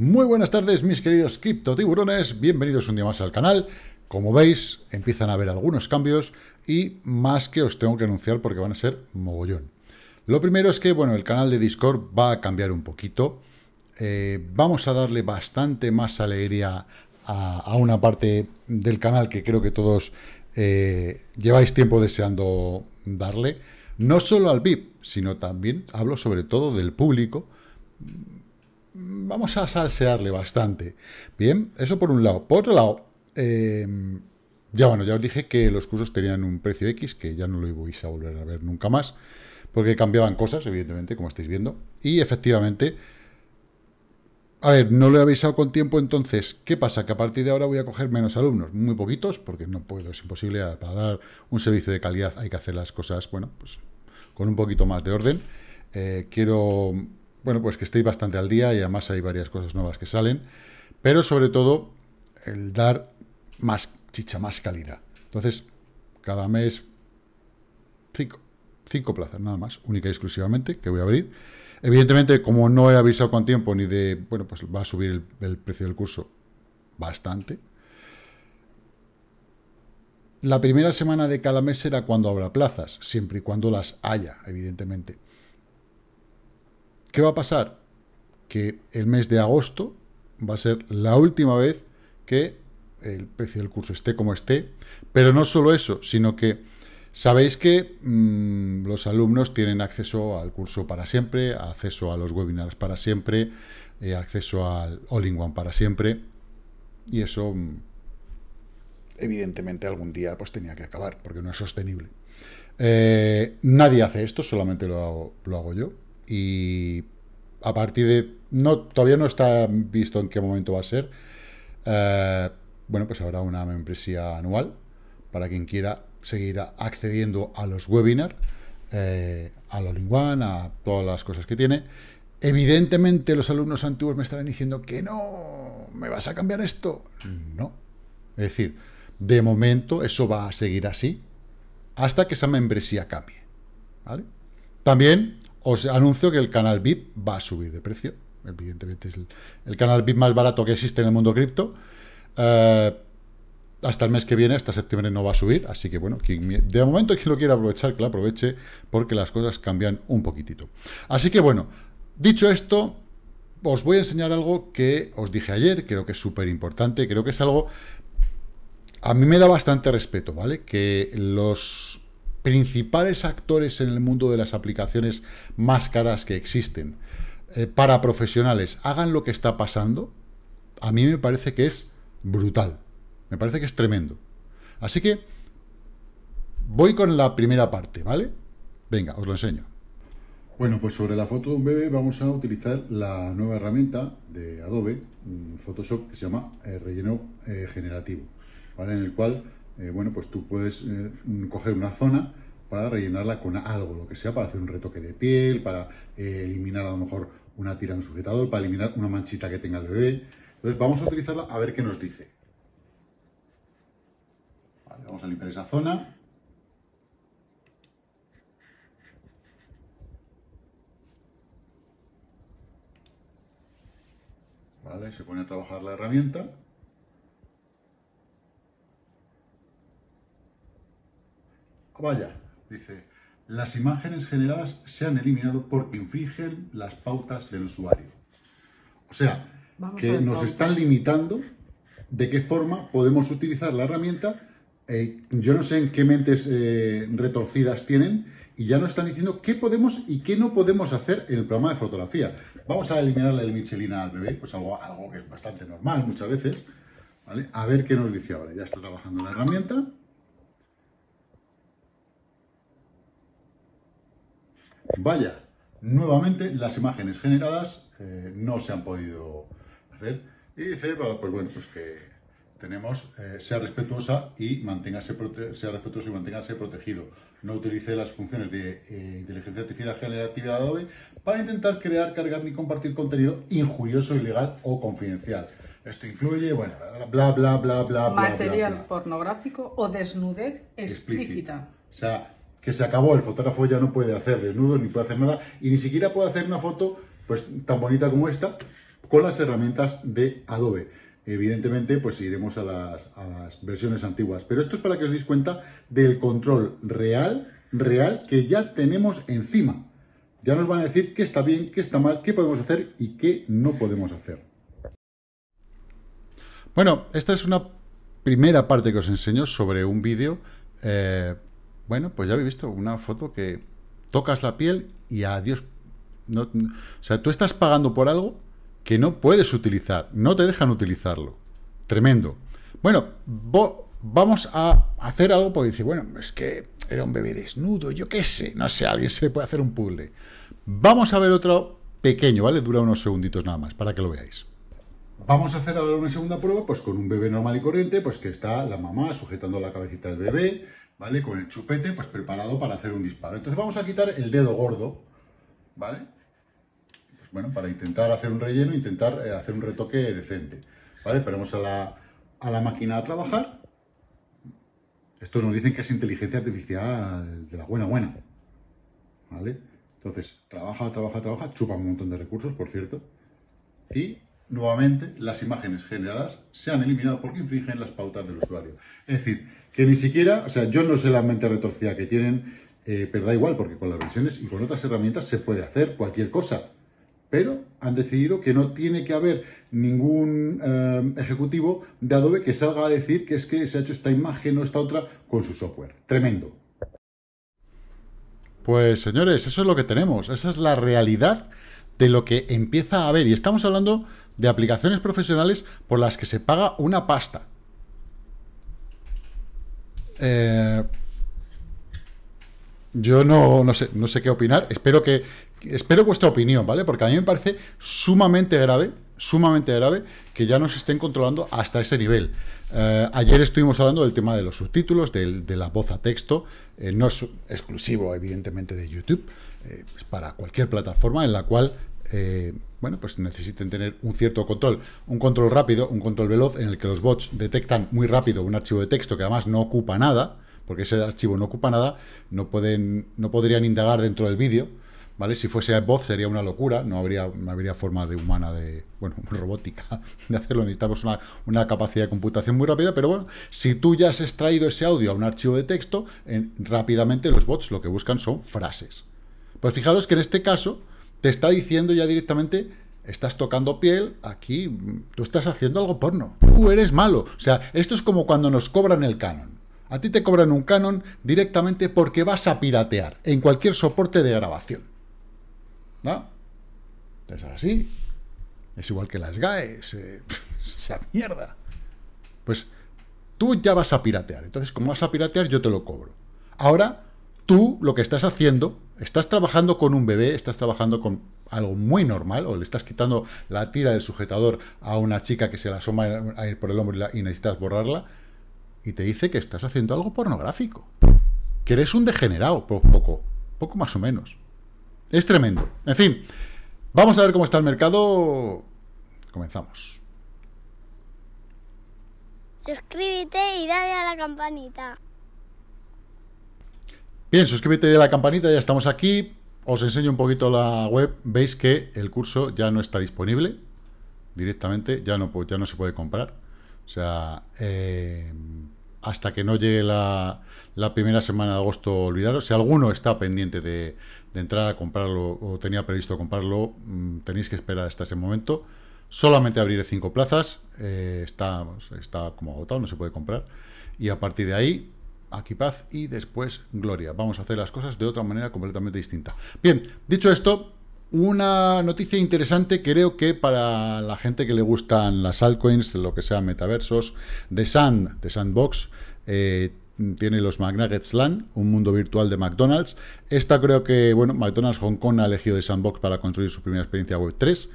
Muy buenas tardes mis queridos tiburones. bienvenidos un día más al canal. Como veis, empiezan a haber algunos cambios y más que os tengo que anunciar porque van a ser mogollón. Lo primero es que, bueno, el canal de Discord va a cambiar un poquito. Eh, vamos a darle bastante más alegría a, una parte del canal que creo que todos eh, lleváis tiempo deseando darle. No solo al VIP, sino también hablo sobre todo del público vamos a salsearle bastante. Bien, eso por un lado. Por otro lado, em, ya bueno, ya os dije que los cursos tenían un precio X, que ya no lo ibais a volver a ver nunca más, porque cambiaban cosas, evidentemente, como estáis viendo. Y efectivamente, a ver, no lo he avisado con tiempo, entonces, ¿qué pasa? Que a partir de ahora voy a coger menos alumnos, muy poquitos, porque no puedo, es imposible, para dar un servicio de calidad hay que hacer las cosas, bueno, pues con un poquito más de orden. Eh, quiero bueno, pues que estéis bastante al día y además hay varias cosas nuevas que salen, pero sobre todo el dar más chicha, más calidad. Entonces, cada mes, cinco, plazas nada más, única y exclusivamente, que voy a abrir. Evidentemente, como no he avisado con tiempo ni de, bueno, pues va a subir el, el precio del curso bastante. La primera semana de cada mes será cuando habrá plazas, siempre y cuando las haya, evidentemente. ¿Qué va a pasar? Que el mes de agosto va a ser la última vez que el precio del curso esté como esté, pero no solo eso, sino que sabéis que mm, los alumnos tienen acceso al curso para siempre, acceso a los webinars para siempre, eh, acceso al All-in-One para siempre, y eso mm, evidentemente algún día pues tenía que acabar, porque no es sostenible. Eh, nadie hace esto, solamente lo hago yo, y a partir de... No, todavía no está visto en qué momento va a ser. Eh, bueno, pues habrá una membresía anual para quien quiera seguir accediendo a los webinars, eh, a lo linguan, a todas las cosas que tiene. Evidentemente los alumnos antiguos me estarán diciendo que no, me vas a cambiar esto. No. Es decir, de momento eso va a seguir así hasta que esa membresía cambie. ¿vale? También os anuncio que el canal VIP va a subir de precio. Evidentemente es el, canal VIP más barato que existe en el mundo cripto. Eh, hasta el mes que viene, hasta septiembre no va a subir, así que bueno, de momento quien lo quiera aprovechar, que lo aproveche, porque las cosas cambian un poquitito. Así que bueno, dicho esto, os voy a enseñar algo que os dije ayer, creo que es súper importante, creo que es algo... A mí me da bastante respeto, ¿vale? Que los principales actores en el mundo de las aplicaciones más caras que existen eh, para profesionales hagan lo que está pasando, a mí me parece que es brutal. Me parece que es tremendo. Así que voy con la primera parte, ¿vale? Venga, os lo enseño. Bueno, pues sobre la foto de un bebé vamos a utilizar la nueva herramienta de Adobe, mm, Photoshop, que se llama eh, relleno eh, generativo, ¿vale? En el cual eh, bueno, pues tú puedes eh, coger una zona para rellenarla con algo, lo que sea, para hacer un retoque de piel, para eh, eliminar a lo mejor una tira en sujetador, para eliminar una manchita que tenga el bebé. Entonces vamos a utilizarla a ver qué nos dice. vamos a limpiar esa zona. Vale, se pone a trabajar la herramienta. Vaya, dice, las imágenes generadas se han eliminado porque infringen las pautas del usuario. O sea, que nos están limitando de qué forma podemos utilizar la herramienta. Eh, yo no sé en qué mentes eh, retorcidas tienen y ya nos están diciendo qué podemos y qué no podemos hacer en el programa de fotografía. Vamos a eliminarle el Michelina al bebé, pues algo, algo que es bastante normal muchas veces. A ver qué nos dice ahora. Ya está trabajando la herramienta. Vaya, nuevamente las imágenes generadas eh, no se han podido hacer. Y dice, pues, pues bueno, pues que tenemos, eh, sea respetuosa y manténgase sea respetuoso y manténgase protegido. No utilice las funciones de eh, inteligencia artificial generativa de Adobe para intentar crear, cargar ni compartir contenido injurioso, ilegal o confidencial. Esto incluye, bueno, bla, bla, bla, bla, Material bla, bla, pornográfico o desnudez explícita. explícita. O sea, que se acabó, el fotógrafo ya no puede hacer desnudos, ni puede hacer nada, y ni siquiera puede hacer una foto pues tan bonita como esta, con las herramientas de Adobe. Evidentemente, pues iremos a las, versiones antiguas. Pero esto es para que os deis cuenta del control real, real, que ya tenemos encima. Ya nos van a decir qué está bien, qué está mal, qué podemos hacer y qué no podemos hacer. Bueno, esta es una primera parte que os enseño sobre un vídeo eh, bueno, pues ya habéis visto una foto que tocas la piel y adiós. o sea, tú estás pagando por algo que no puedes utilizar, no te dejan utilizarlo. Tremendo. Bueno, vamos a hacer algo porque dice, bueno, es que era un bebé desnudo, yo qué sé, no sé, alguien se puede hacer un puzzle. Vamos a ver otro pequeño, ¿vale? Dura unos segunditos nada más para que lo veáis. Vamos a hacer ahora una segunda prueba, pues con un bebé normal y corriente, pues que está la mamá sujetando la cabecita del bebé, ¿vale? Con el chupete, pues preparado para hacer un disparo. Entonces vamos a quitar el dedo gordo, ¿vale? Pues, bueno, para intentar hacer un relleno, intentar eh, hacer un retoque decente, ¿vale? Ponemos a la, máquina a trabajar. Esto nos dicen que es inteligencia artificial de la buena buena, ¿vale? Entonces, trabaja, trabaja, trabaja, chupa un montón de recursos, por cierto, y nuevamente las imágenes generadas se han eliminado porque infringen las pautas del usuario. Es decir, que ni siquiera, o sea, yo no sé la mente retorcida que tienen, eh, pero da igual, porque con las versiones y con otras herramientas se puede hacer cualquier cosa. Pero han decidido que no tiene que haber ningún eh, ejecutivo de Adobe que salga a decir que es que se ha hecho esta imagen o esta otra con su software. Tremendo. Pues señores, eso es lo que tenemos. Esa es la realidad de lo que empieza a haber. Y estamos hablando de aplicaciones profesionales por las que se paga una pasta. Eh, yo no, sé, no sé qué opinar. Espero que. Espero vuestra opinión, ¿vale? Porque a mí me parece sumamente grave, sumamente grave, que ya nos estén controlando hasta ese nivel. Eh, ayer estuvimos hablando del tema de los subtítulos, de la voz a texto. Eh, no es exclusivo, evidentemente, de YouTube. es para cualquier plataforma en la cual bueno, pues necesiten tener un cierto control, un control rápido, un control veloz en el que los bots detectan muy rápido un archivo de texto que además no ocupa nada, porque ese archivo no ocupa nada, no, pueden, no podrían indagar dentro del vídeo, ¿vale? Si fuese voz sería una locura, no habría, no habría forma de humana, de bueno, robótica, de hacerlo. Necesitamos una, capacidad de computación muy rápida, pero bueno, si tú ya has extraído ese audio a un archivo de texto, rápidamente los bots lo que buscan son frases. Pues fijaros que en este caso te está diciendo ya directamente, estás tocando piel, aquí tú estás haciendo algo porno, tú eres malo. O sea, esto es como cuando nos cobran el canon. A ti te cobran un canon directamente porque vas a piratear en cualquier soporte de grabación. ¿No? Es así. Es igual que las GAES. Eh, se esa mierda. Pues tú ya vas a piratear. Entonces, como vas a piratear, yo te lo cobro. Ahora, tú lo que estás haciendo estás trabajando con un bebé, estás trabajando con algo muy normal, o le estás quitando la tira del sujetador a una chica que se la asoma a ir por el hombro y, necesitas borrarla, y te dice que estás haciendo algo pornográfico. Que eres un degenerado, poco, poco más o menos. Es tremendo. En fin, vamos a ver cómo está el mercado. Comenzamos. Suscríbete y dale a la campanita. Bien, suscríbete a la campanita, ya estamos aquí. Os enseño un poquito la web. Veis que el curso ya no está disponible directamente, ya no, ya no se puede comprar. O sea, eh, hasta que no llegue la, primera semana de agosto, olvidaros. Si alguno está pendiente de, entrar a comprarlo o tenía previsto comprarlo, mm, tenéis que esperar hasta ese momento. Solamente abriré cinco plazas, eh, está como agotado, no se puede comprar. Y a partir de ahí, aquí paz y después gloria. Vamos a hacer las cosas de otra manera completamente distinta. Bien, dicho esto, una noticia interesante creo que para la gente que le gustan las altcoins, lo que sea metaversos, The Sand, The Sandbox, eh, tiene los McNuggets Land, un mundo virtual de McDonald's. Esta creo que, bueno, McDonald's Hong Kong ha elegido The Sandbox para construir su primera experiencia web 3.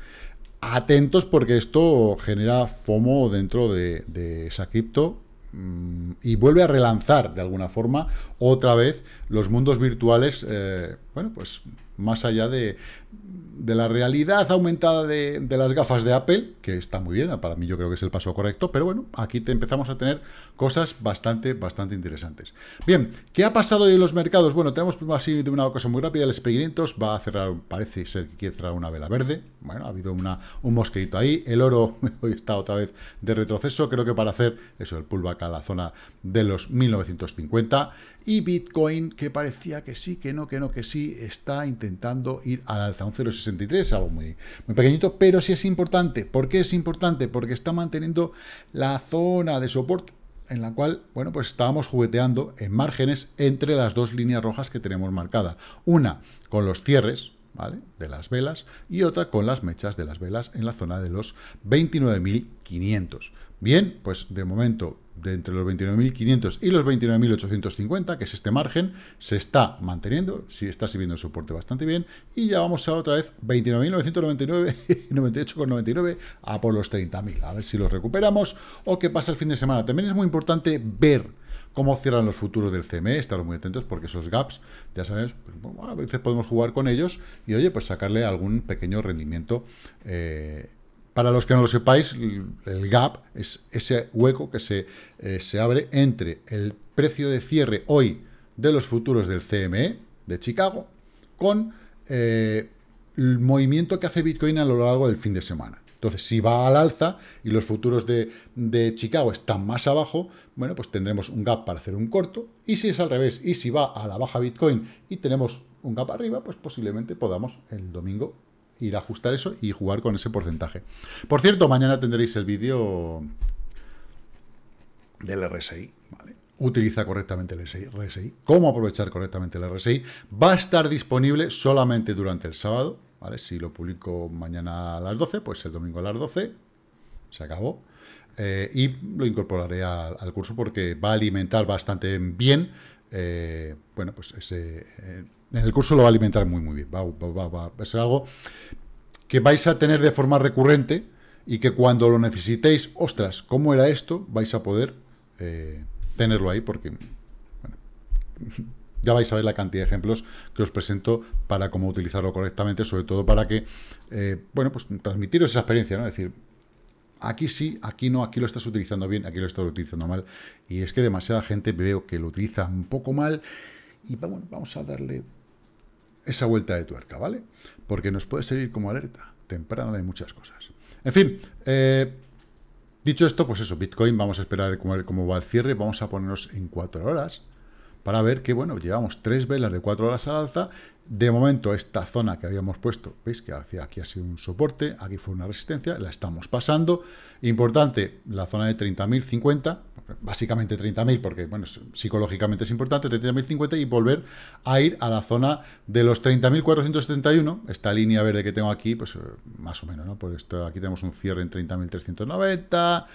Atentos porque esto genera FOMO dentro de, de esa cripto Mm, y vuelve a relanzar de alguna forma otra vez los mundos virtuales eh, bueno, pues más allá de, la realidad aumentada de, las gafas de Apple, que está muy bien, para mí yo creo que es el paso correcto, pero bueno, aquí empezamos a tener cosas bastante, bastante interesantes. Bien, ¿qué ha pasado hoy en los mercados? Bueno, tenemos así de una cosa muy rápida, el SP500 va a cerrar, parece ser que quiere cerrar una vela verde, bueno, ha habido una, un mosquito ahí, el oro hoy está otra vez de retroceso, creo que para hacer eso, el pullback a la zona de los 1950, y Bitcoin, que parecía que sí, que no, que no, que sí, está intentando ir al alza, un 0,63, algo muy, pequeñito, pero sí es importante. ¿Por qué es importante? Porque está manteniendo la zona de soporte en la cual, bueno, pues estábamos jugueteando en márgenes entre las dos líneas rojas que tenemos marcadas. Una con los cierres, ¿vale? De las velas y otra con las mechas de las velas en la zona de los 29.500. Bien, pues de momento de entre los 29.500 y los 29.850, que es este margen, se está manteniendo, si está sirviendo el soporte bastante bien, y ya vamos a otra vez 29.999, 98,99 a por los 30.000, a ver si los recuperamos o qué pasa el fin de semana. También es muy importante ver cómo cierran los futuros del CME, estar muy atentos porque esos gaps, ya sabemos, pues, a veces podemos jugar con ellos y, oye, pues sacarle algún pequeño rendimiento eh, para los que no lo sepáis, el gap es ese hueco que se, eh, abre entre el precio de cierre hoy de los futuros del CME de Chicago con eh, el movimiento que hace Bitcoin a lo largo del fin de semana. Entonces, si va al alza y los futuros de, de, Chicago están más abajo, bueno, pues tendremos un gap para hacer un corto. Y si es al revés, y si va a la baja Bitcoin y tenemos un gap arriba, pues posiblemente podamos el domingo ir a ajustar eso y jugar con ese porcentaje. Por cierto, mañana tendréis el vídeo del RSI, Utiliza correctamente el RSI, cómo aprovechar correctamente el RSI. Va a estar disponible solamente durante el sábado, Si lo publico mañana a las 12, pues el domingo a las 12 se acabó. Eh, y lo incorporaré al, curso porque va a alimentar bastante bien eh, bueno, pues ese, eh, en el curso lo va a alimentar muy, muy bien. Va, a ser algo que vais a tener de forma recurrente y que cuando lo necesitéis, ostras, ¿cómo era esto? Vais a poder eh, tenerlo ahí porque ya vais a ver la cantidad de ejemplos que os presento para cómo utilizarlo correctamente, sobre todo para que, eh, bueno, pues transmitiros esa experiencia, ¿no? Es decir, aquí sí, aquí no, aquí lo estás utilizando bien, aquí lo estás utilizando mal. Y es que demasiada gente veo que lo utiliza un poco mal y bueno, vamos a darle esa vuelta de tuerca, ¿vale? Porque nos puede servir como alerta temprana de muchas cosas. En fin, eh, dicho esto, pues eso, Bitcoin, vamos a esperar cómo, va el cierre, vamos a ponernos en 4 horas para ver que, bueno, llevamos tres velas de 4 horas al alza. De momento, esta zona que habíamos puesto, veis que aquí ha sido un soporte, aquí fue una resistencia, la estamos pasando. Importante, la zona de 30.050, básicamente 30.000, porque bueno, psicológicamente es importante, 30.050 y volver a ir a la zona de los 30.471, esta línea verde que tengo aquí, pues eh, más o menos, ¿no? Por esto, aquí tenemos un cierre en 30.390,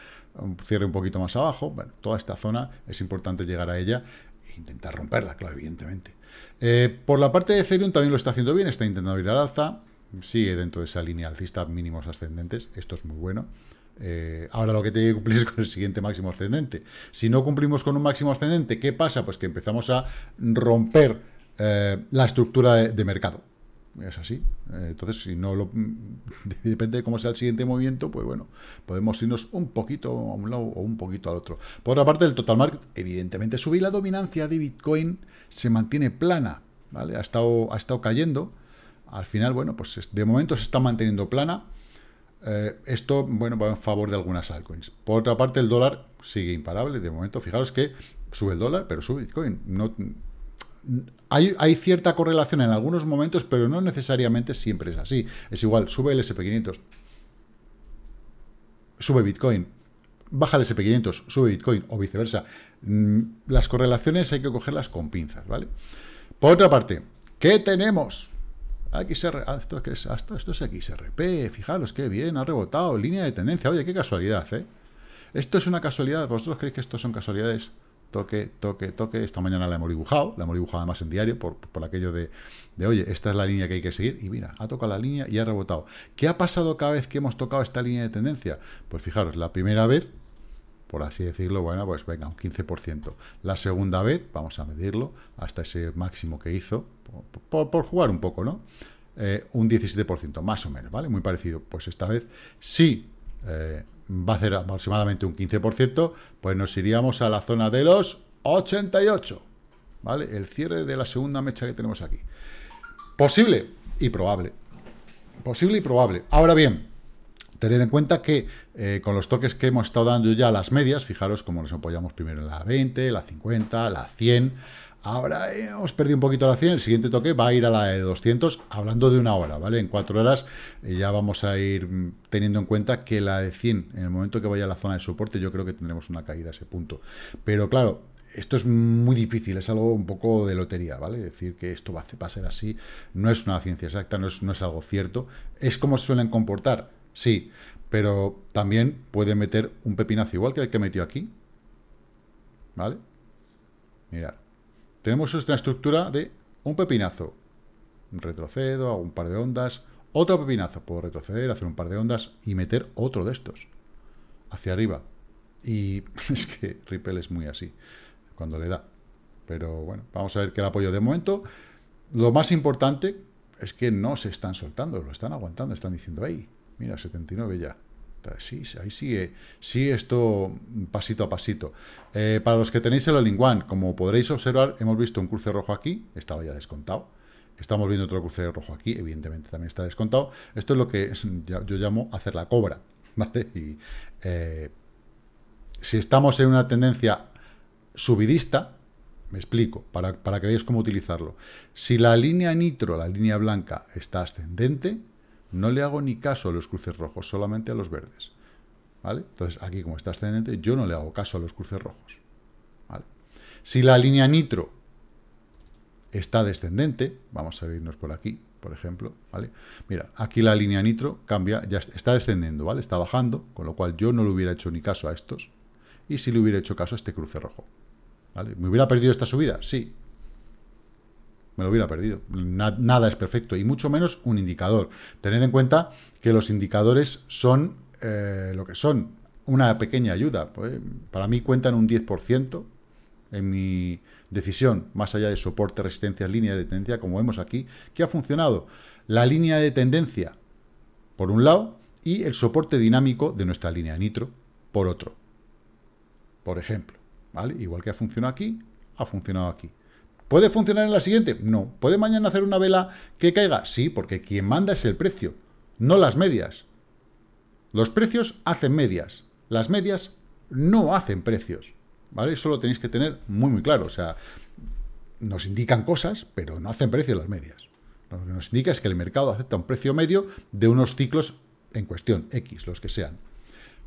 un cierre un poquito más abajo, bueno, toda esta zona es importante llegar a ella e intentar romperla, claro, evidentemente. Eh, por la parte de Ethereum también lo está haciendo bien, está intentando ir al alza, sigue dentro de esa línea alcista mínimos ascendentes, esto es muy bueno. Eh, ahora lo que tiene que cumplir es con el siguiente máximo ascendente. Si no cumplimos con un máximo ascendente, ¿qué pasa? Pues que empezamos a romper eh, la estructura de, mercado. Es así. Eh, entonces, si no lo. Depende de cómo sea el siguiente movimiento, pues bueno, podemos irnos un poquito a un lado o un poquito al otro. Por otra parte, el total market, evidentemente, subí la dominancia de Bitcoin, se mantiene plana, ¿vale? Ha estado, ha estado cayendo. Al final, bueno, pues de momento se está manteniendo plana. Eh, esto, bueno, va en favor de algunas altcoins. Por otra parte, el dólar sigue imparable de momento. Fijaros que sube el dólar, pero sube Bitcoin. hay, hay, cierta correlación en algunos momentos, pero no necesariamente siempre es así. Es igual, sube el SP500, sube Bitcoin, baja el SP500, sube Bitcoin o viceversa. Mm, las correlaciones hay que cogerlas con pinzas, ¿vale? Por otra parte, ¿qué tenemos? Ah, ah, esto, es, es ah, XRP, fijaros qué bien, ha rebotado, línea de tendencia, oye, qué casualidad, ¿eh? Esto es una casualidad, ¿vosotros creéis que esto son casualidades? Toque, toque, toque, esta mañana la hemos dibujado, la hemos dibujado además en diario por, aquello de, de, oye, esta es la línea que hay que seguir, y mira, ha tocado la línea y ha rebotado. ¿Qué ha pasado cada vez que hemos tocado esta línea de tendencia? Pues fijaros, la primera vez por así decirlo, bueno, pues venga, un 15%. La segunda vez, vamos a medirlo, hasta ese máximo que hizo, por, jugar un poco, ¿no? Eh, un 17%, más o menos, ¿vale? Muy parecido. Pues esta vez si eh, va a ser aproximadamente un 15%, pues nos iríamos a la zona de los 88, ¿vale? El cierre de la segunda mecha que tenemos aquí. Posible y probable. Posible y probable. Ahora bien, tener en cuenta que eh, con los toques que hemos estado dando ya a las medias, fijaros cómo nos apoyamos primero en la 20, la 50, la 100. Ahora eh, hemos perdido un poquito la 100, el siguiente toque va a ir a la de 200, hablando de una hora, ¿vale? En cuatro horas eh, ya vamos a ir mm, teniendo en cuenta que la de 100, en el momento que vaya a la zona de soporte, yo creo que tendremos una caída a ese punto. Pero claro, esto es muy difícil, es algo un poco de lotería, ¿vale? Decir que esto va a ser así, no es una ciencia exacta, no es, no es algo cierto. ¿Es como se suelen comportar? Sí, pero también puede meter un pepinazo igual que el que metió aquí. ¿Vale? Mirad. Tenemos nuestra estructura de un pepinazo. Retrocedo, hago un par de ondas. Otro pepinazo. Puedo retroceder, hacer un par de ondas y meter otro de estos. Hacia arriba. Y es que Ripple es muy así. Cuando le da. Pero bueno, vamos a ver qué el apoyo de momento. Lo más importante es que no se están soltando, lo están aguantando, están diciendo, ahí. Mira, 79 ya. Sí, ahí sigue, Sí, esto pasito a pasito. Eh, para los que tenéis el all One, como podréis observar, hemos visto un cruce rojo aquí, estaba ya descontado. Estamos viendo otro cruce rojo aquí, evidentemente también está descontado. Esto es lo que yo llamo hacer la cobra, ¿vale? Eh, si estamos en una tendencia subidista, me explico, para, para que veáis cómo utilizarlo. Si la línea nitro, la línea blanca, está ascendente, no le hago ni caso a los cruces rojos, solamente a los verdes. ¿Vale? Entonces, aquí como está ascendente, yo no le hago caso a los cruces rojos. ¿Vale? Si la línea nitro está descendente, vamos a irnos por aquí, por ejemplo, ¿vale? Mira, aquí la línea nitro cambia, ya está descendiendo, ¿vale? Está bajando, con lo cual yo no le hubiera hecho ni caso a estos, y si le hubiera hecho caso a este cruce rojo, ¿vale? ¿Me hubiera perdido esta subida? Sí, me lo hubiera perdido. nada es perfecto y mucho menos un indicador. Tener en cuenta que los indicadores son eh, lo que son, una pequeña ayuda. Pues, para mí cuentan un 10% en mi decisión, más allá de soporte, resistencia, línea de tendencia, como vemos aquí, que ha funcionado. La línea de tendencia, por un lado, y el soporte dinámico de nuestra línea nitro, por otro. Por ejemplo, ¿vale? Igual que ha funcionado aquí, ha funcionado aquí. ¿Puede funcionar en la siguiente? No. ¿Puede mañana hacer una vela que caiga? Sí, porque quien manda es el precio, no las medias. Los precios hacen medias, las medias no hacen precios. ¿Vale? Eso lo tenéis que tener muy, muy claro. O sea, nos indican cosas, pero no hacen precio las medias. Lo que nos indica es que el mercado acepta un precio medio de unos ciclos en cuestión, X, los que sean.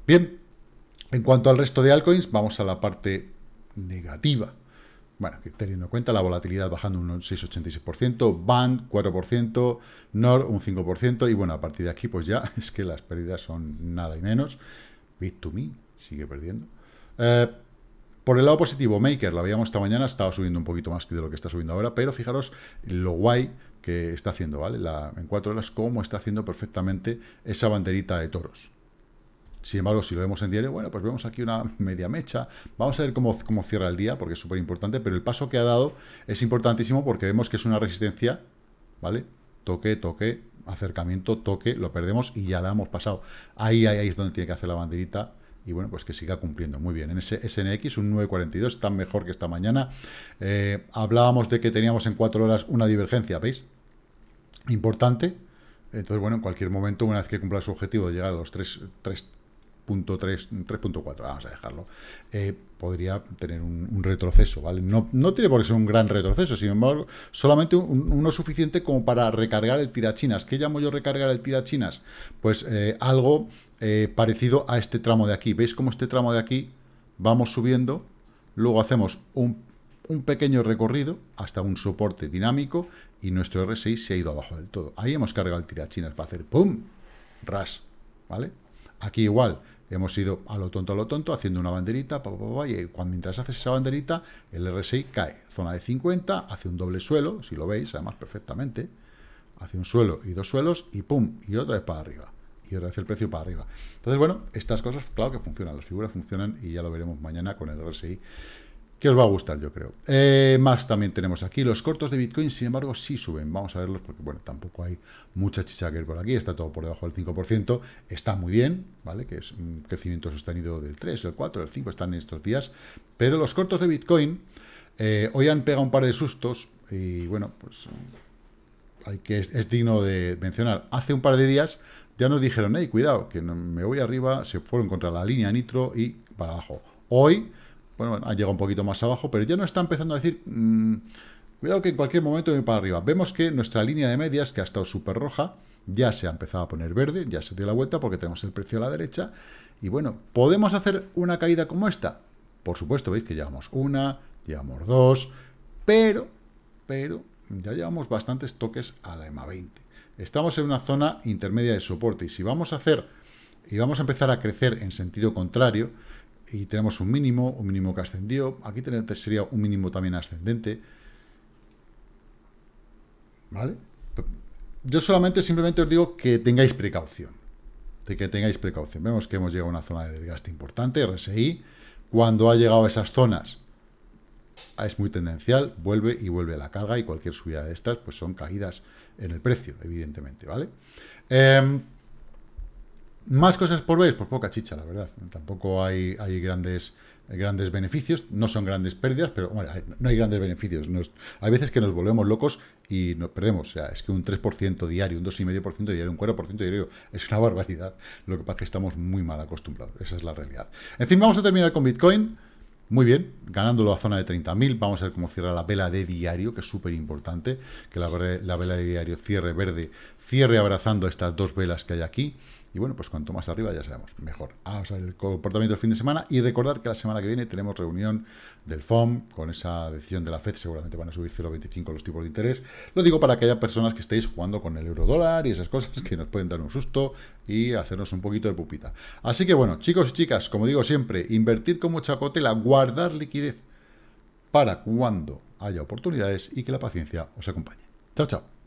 Bien, en cuanto al resto de altcoins, vamos a la parte negativa. Bueno, teniendo en cuenta la volatilidad bajando un 6,86%, BAND 4%, NOR un 5%, y bueno, a partir de aquí pues ya es que las pérdidas son nada y menos. Bit2Me sigue perdiendo. Eh, por el lado positivo, Maker, la veíamos esta mañana, estaba subiendo un poquito más que de lo que está subiendo ahora, pero fijaros lo guay que está haciendo, ¿vale? en cuatro horas, cómo está haciendo perfectamente esa banderita de toros. Sin embargo, si lo vemos en diario, bueno, pues vemos aquí una media mecha. Vamos a ver cómo, cómo cierra el día, porque es súper importante, pero el paso que ha dado es importantísimo porque vemos que es una resistencia, ¿vale? Toque, toque, acercamiento, toque, lo perdemos y ya la hemos pasado. Ahí, ahí, es donde tiene que hacer la banderita y bueno, pues que siga cumpliendo. Muy bien, en ese SNX un 9.42, está mejor que esta mañana. Eh, hablábamos de que teníamos en cuatro horas una divergencia, ¿veis? Importante. Entonces, bueno, en cualquier momento, una vez que cumpla su objetivo de llegar a los 3, 3.4, vamos a dejarlo, eh, podría tener un, retroceso, ¿vale? No, tiene por qué ser un gran retroceso, sin embargo, solamente uno suficiente como para recargar el tirachinas. ¿Qué llamo yo recargar el tirachinas? Pues eh, algo eh, parecido a este tramo de aquí. ¿Veis cómo este tramo de aquí vamos subiendo? Luego hacemos un, un pequeño recorrido hasta un soporte dinámico y nuestro R6 se ha ido abajo del todo. Ahí hemos cargado el tirachinas para hacer ¡pum! ¡ras! ¿Vale? Aquí igual, hemos ido a lo tonto, a lo tonto, haciendo una banderita, y cuando, mientras haces esa banderita, el RSI cae. Zona de 50, hace un doble suelo, si lo veis, además perfectamente, hace un suelo y dos suelos, y pum, y otra vez para arriba. Y otra vez el precio para arriba. Entonces, bueno, estas cosas, claro que funcionan, las figuras funcionan, y ya lo veremos mañana con el RSI que os va a gustar, yo creo. Eh, más también tenemos aquí los cortos de Bitcoin, sin embargo, sí suben. Vamos a verlos porque, bueno, tampoco hay mucha chicha que por aquí. Está todo por debajo del 5%. Está muy bien, ¿vale? Que es un crecimiento sostenido del 3, el 4, el 5, están en estos días. Pero los cortos de Bitcoin eh, hoy han pegado un par de sustos y, bueno, pues hay que es, digno de mencionar. Hace un par de días ya nos dijeron, hey, cuidado, que me voy arriba, se fueron contra la línea nitro y para abajo. Hoy bueno, ha llegado un poquito más abajo, pero ya no está empezando a decir, mm, cuidado que en cualquier momento viene para arriba. Vemos que nuestra línea de medias, que ha estado súper roja, ya se ha empezado a poner verde, ya se dio la vuelta porque tenemos el precio a la derecha. Y bueno, ¿podemos hacer una caída como esta? Por supuesto, veis que llevamos una, llevamos dos, pero, pero, ya llevamos bastantes toques a la EMA 20. Estamos en una zona intermedia de soporte y si vamos a hacer, y vamos a empezar a crecer en sentido contrario, y tenemos un mínimo, un mínimo que ascendió, aquí sería un mínimo también ascendente, ¿vale? Yo solamente, simplemente os digo que tengáis precaución, de que tengáis precaución. Vemos que hemos llegado a una zona de desgaste importante, RSI, cuando ha llegado a esas zonas ah, es muy tendencial, vuelve y vuelve la carga y cualquier subida de estas, pues son caídas en el precio, evidentemente, ¿vale? Em, más cosas por ver, pues poca chicha, la verdad. Tampoco hay, hay grandes, grandes beneficios, no son grandes pérdidas, pero bueno, no hay grandes beneficios. hay veces que nos volvemos locos y nos perdemos. O sea, es que un 3% diario, un 2,5% diario, un 4% diario, es una barbaridad. Lo que pasa es que estamos muy mal acostumbrados. Esa es la realidad. En fin, vamos a terminar con Bitcoin. Muy bien, ganándolo a zona de 30.000. Vamos a ver cómo cierra la vela de diario, que es súper importante, que la, la vela de diario cierre verde, cierre abrazando estas dos velas que hay aquí. Y bueno, pues cuanto más arriba ya sabemos, mejor. Ah, el comportamiento del fin de semana y recordar que la semana que viene tenemos reunión del FOM con esa decisión de la FED, seguramente van a subir 0,25 los tipos de interés. Lo digo para que haya personas que estéis jugando con el euro dólar y esas cosas que nos pueden dar un susto y hacernos un poquito de pupita. Así que bueno, chicos y chicas, como digo siempre, invertir como mucha guardar liquidez para cuando haya oportunidades y que la paciencia os acompañe. Chao, chao.